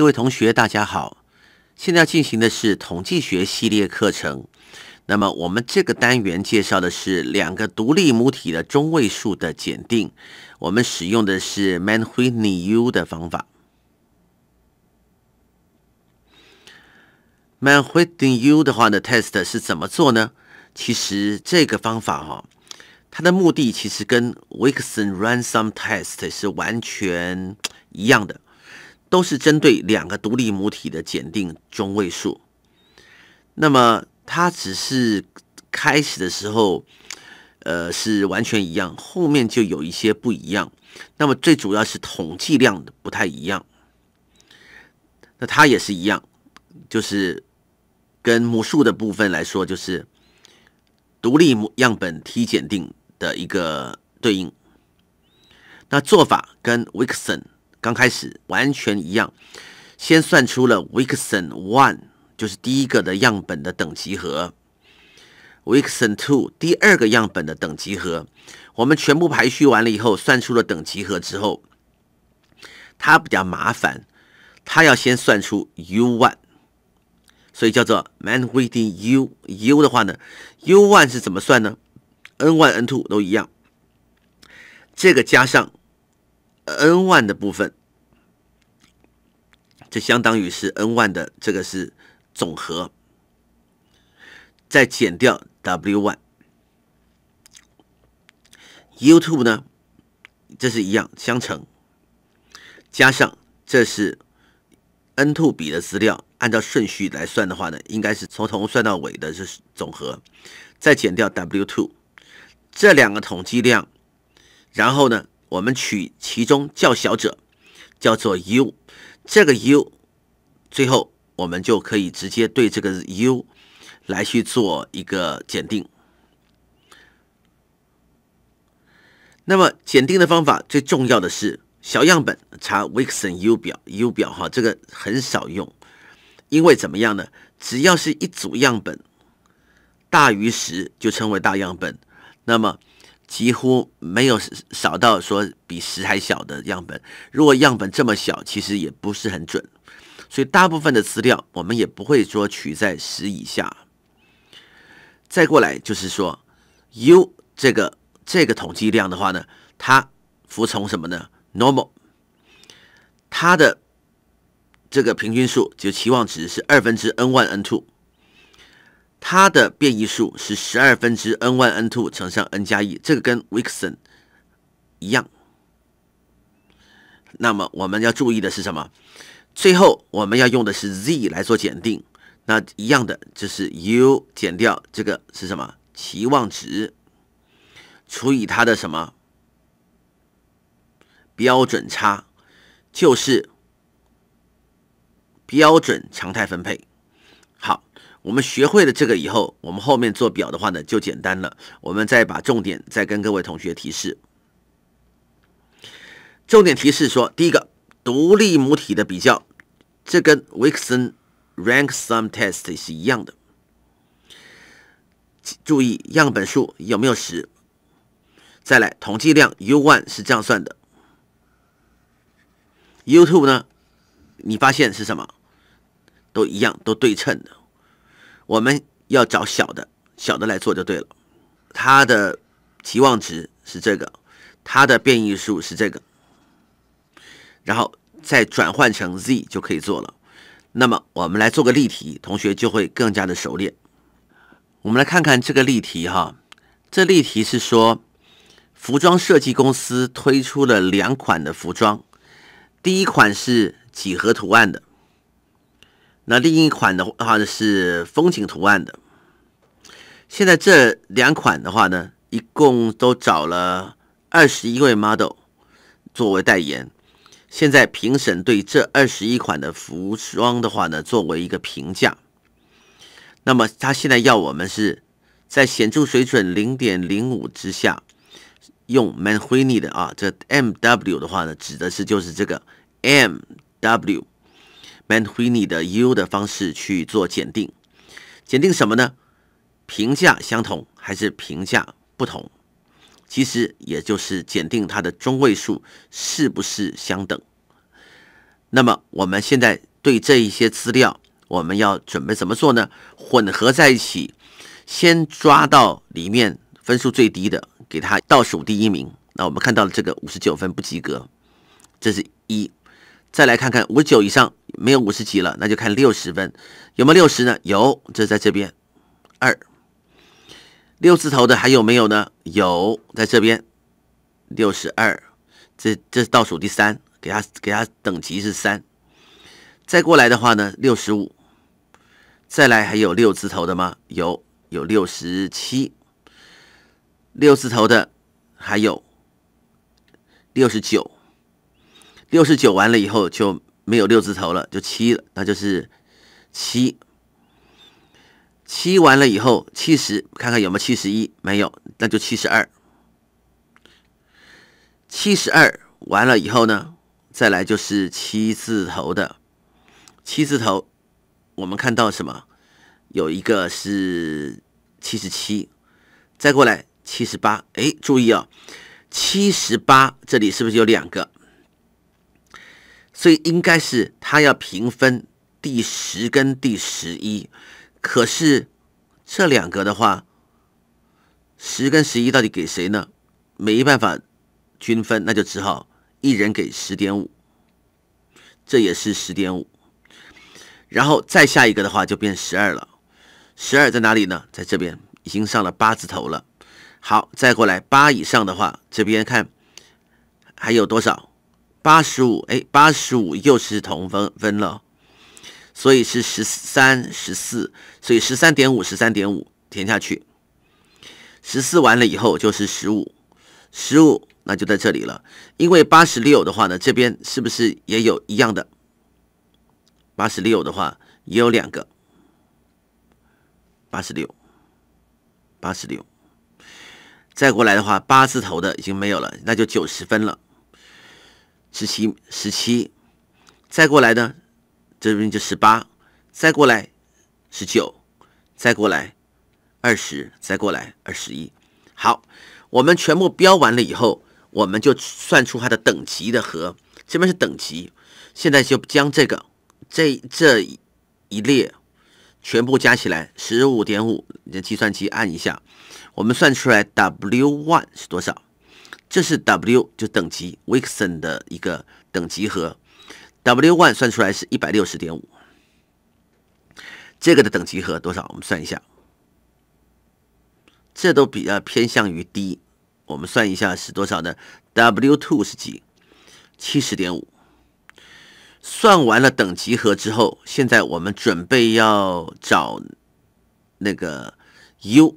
各位同学，大家好！现在要进行的是统计学系列课程。那么，我们这个单元介绍的是两个独立母体的中位数的检定。我们使用的是 m a n h u h i n e y U 的方法。m a n h u i n e y U 的话呢，test 是怎么做呢？其实这个方法哈，它的目的其实跟 Wilcoxon r a n s o m Test 是完全一样的。都是针对两个独立母体的检定中位数，那么它只是开始的时候，呃，是完全一样，后面就有一些不一样。那么最主要是统计量不太一样。那它也是一样，就是跟母数的部分来说，就是独立母样本 T 检定的一个对应。那做法跟 w i x o n 刚开始完全一样，先算出了 Wixon One，就是第一个的样本的等级和；Wixon Two 第二个样本的等级和。我们全部排序完了以后，算出了等级和之后，它比较麻烦，它要先算出 u One，所以叫做 Man reading U。U 的话呢 u One 是怎么算呢 n o n e N two 都一样，这个加上。n one 的部分，这相当于是 n one 的这个是总和，再减掉 w one。u two 呢，这是一样相乘，加上这是 n two 比的资料，按照顺序来算的话呢，应该是从头算到尾的是总和，再减掉 w two 这两个统计量，然后呢？我们取其中较小者，叫做 u，这个 u，最后我们就可以直接对这个 u 来去做一个检定。那么检定的方法最重要的是小样本查 w i x k s o n U 表，U 表哈，这个很少用，因为怎么样呢？只要是一组样本大于十，就称为大样本，那么。几乎没有少到说比十还小的样本。如果样本这么小，其实也不是很准。所以大部分的资料，我们也不会说取在十以下。再过来就是说，u 这个这个统计量的话呢，它服从什么呢？normal。它的这个平均数就期望值是二分之 n one n two。它的变异数是十二分之 n 1 n 2 two 乘上 n 加一，这个跟 w i x e s o n 一样。那么我们要注意的是什么？最后我们要用的是 z 来做检定。那一样的就是 u 减掉这个是什么期望值，除以它的什么标准差，就是标准常态分配。好。我们学会了这个以后，我们后面做表的话呢就简单了。我们再把重点再跟各位同学提示。重点提示说：第一个，独立母体的比较，这跟 w i l c x o n Rank Sum Test 是一样的。注意样本数有没有十？再来，统计量 U one 是这样算的，U two 呢？你发现是什么？都一样，都对称的。我们要找小的小的来做就对了，它的期望值是这个，它的变异数是这个，然后再转换成 z 就可以做了。那么我们来做个例题，同学就会更加的熟练。我们来看看这个例题哈，这例题是说，服装设计公司推出了两款的服装，第一款是几何图案的。那另一款的话呢是风景图案的。现在这两款的话呢，一共都找了二十一位 model 作为代言。现在评审对这二十一款的服装的话呢，作为一个评价。那么他现在要我们是在显著水准零点零五之下，用 man h u i n i 的啊，这 M W 的话呢，指的是就是这个 M W。Man h u i n e 的 U 的方式去做检定，检定什么呢？评价相同还是评价不同？其实也就是检定它的中位数是不是相等。那么我们现在对这一些资料，我们要准备怎么做呢？混合在一起，先抓到里面分数最低的，给它倒数第一名。那我们看到了这个五十九分不及格，这是一。再来看看五十九以上。没有五十级了，那就看六十分，有没有六十呢？有，这在这边二六字头的还有没有呢？有，在这边六十二，这这是倒数第三，给他给他等级是三。再过来的话呢，六十五，再来还有六字头的吗？有，有六十七，六字头的还有六十九，六十九完了以后就。没有六字头了，就七了，那就是七。七完了以后，七十看看有没有七十一，没有，那就七十二。七十二完了以后呢，再来就是七字头的。七字头，我们看到什么？有一个是七十七，再过来七十八。哎，注意啊，七十八这里是不是有两个？所以应该是他要平分第十跟第十一，可是这两个的话，十跟十一到底给谁呢？没办法均分，那就只好一人给十点五，这也是十点五。然后再下一个的话就变十二了，十二在哪里呢？在这边已经上了八字头了。好，再过来八以上的话，这边看还有多少？八十五，哎，八十五又是同分分了，所以是十三、十四，所以十三点五、十三点五填下去，十四完了以后就是十五，十五那就在这里了。因为八十六的话呢，这边是不是也有一样的？八十六的话也有两个，八十六，八十六，再过来的话，八字头的已经没有了，那就九十分了。十七，十七，再过来呢，这边就十八，再过来十九，再过来二十，再过来二十一。好，我们全部标完了以后，我们就算出它的等级的和。这边是等级，现在就将这个这这一列全部加起来，十五点五，你计算器按一下，我们算出来 w one 是多少？这是 W 就等级 Wickson 的一个等级和 W one 算出来是一百六十点五，这个的等级和多少？我们算一下，这都比较偏向于低。我们算一下是多少呢？W two 是几？七十点五。算完了等级和之后，现在我们准备要找那个 U，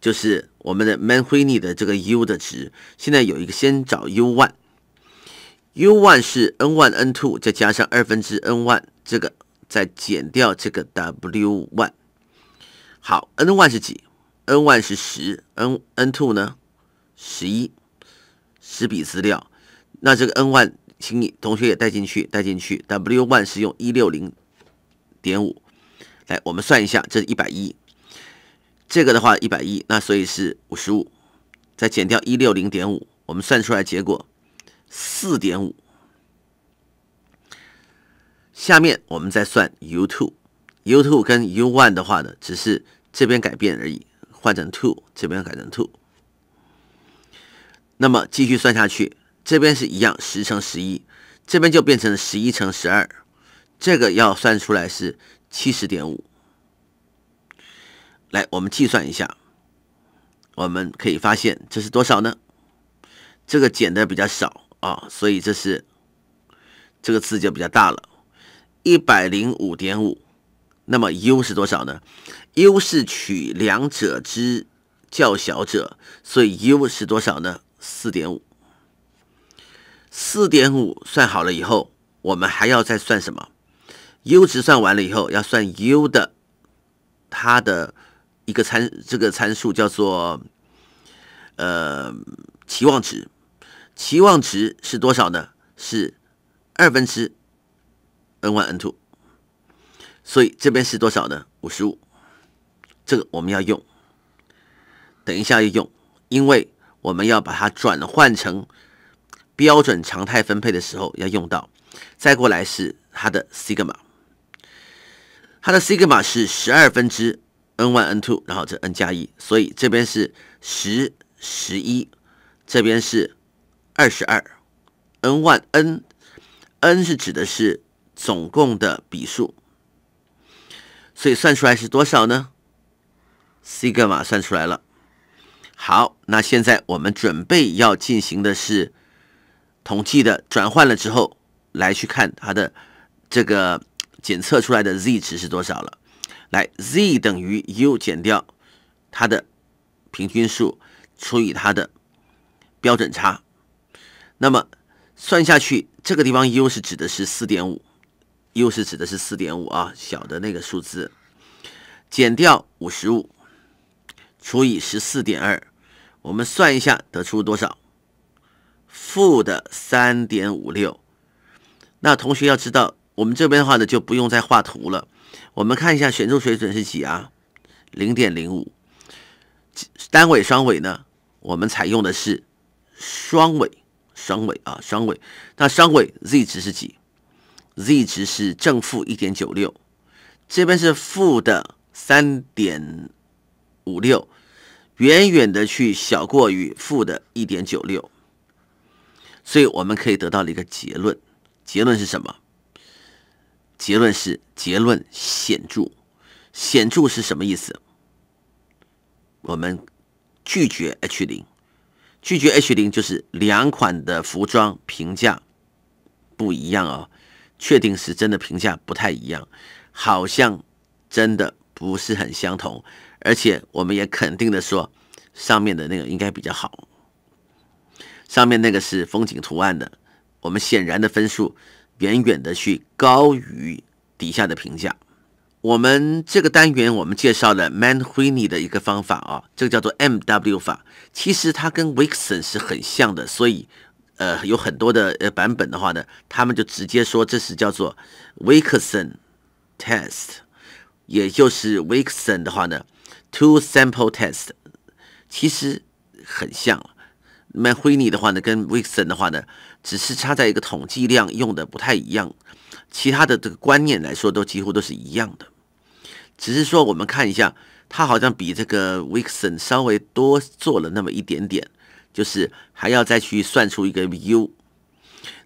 就是。我们的 m a n h u i n i 的这个 u 的值，现在有一个先找 u one，u one 是 n one n two 再加上二分之 n one 这个再减掉这个 w one，好，n one 是几？n one 是十，n n two 呢？十一，十笔资料，那这个 n one 请你同学也带进去，带进去，w one 是用一六零点五，来我们算一下，这是一百一。这个的话一百一，那所以是五十五，再减掉一六零点五，我们算出来结果四点五。下面我们再算 u two，u two 跟 u one 的话呢，只是这边改变而已，换成 two，这边改成 two。那么继续算下去，这边是一样十乘十一，这边就变成十一乘十二，这个要算出来是七十点五。来，我们计算一下，我们可以发现这是多少呢？这个减的比较少啊，所以这是这个字就比较大了，一百零五点五。那么 U 是多少呢？U 是取两者之较小者，所以 U 是多少呢？四点五。四点五算好了以后，我们还要再算什么？U 值算完了以后，要算 U 的它的。一个参这个参数叫做呃期望值，期望值是多少呢？是二分之 n one n two，所以这边是多少呢？五十五，这个我们要用，等一下要用，因为我们要把它转换成标准常态分配的时候要用到。再过来是它的西格玛，它的西格玛是十二分之。n one, n two，然后这 n 加一，所以这边是十十一，这边是二十二，n one, n n 是指的是总共的笔数，所以算出来是多少呢？西格玛算出来了。好，那现在我们准备要进行的是统计的转换了之后，来去看它的这个检测出来的 z 值是多少了。来，z 等于 u 减掉它的平均数除以它的标准差。那么算下去，这个地方 u 是指的是四点五，u 是指的是四点五啊，小的那个数字减掉五十五除以十四点二，我们算一下得出多少？负的三点五六。那同学要知道，我们这边的话呢，就不用再画图了。我们看一下选中水准是几啊？零点零五，单尾双尾呢？我们采用的是双尾，双尾啊，双尾。那双尾 Z 值是几？Z 值是正负一点九六，这边是负的三点五六，远远的去小过于负的一点九六，所以我们可以得到了一个结论，结论是什么？结论是结论显著，显著是什么意思？我们拒绝 H 零，拒绝 H 零就是两款的服装评价不一样啊，确定是真的评价不太一样，好像真的不是很相同，而且我们也肯定的说，上面的那个应该比较好，上面那个是风景图案的，我们显然的分数。远远的去高于底下的评价。我们这个单元我们介绍了 Manhuini 的一个方法啊，这个叫做 M W 法。其实它跟 w i x k s o n 是很像的，所以呃有很多的呃版本的话呢，他们就直接说这是叫做 w i x k s o n test，也就是 w i x k s o n 的话呢，two sample test，其实很像。Manhuini 的话呢，跟 w i x k s o n 的话呢。只是差在一个统计量用的不太一样，其他的这个观念来说都几乎都是一样的。只是说我们看一下，它好像比这个 w i x k s o n 稍微多做了那么一点点，就是还要再去算出一个 u。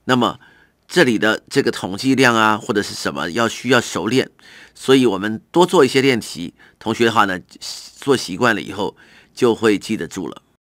那么这里的这个统计量啊，或者是什么要需要熟练，所以我们多做一些练习，同学的话呢，做习惯了以后就会记得住了。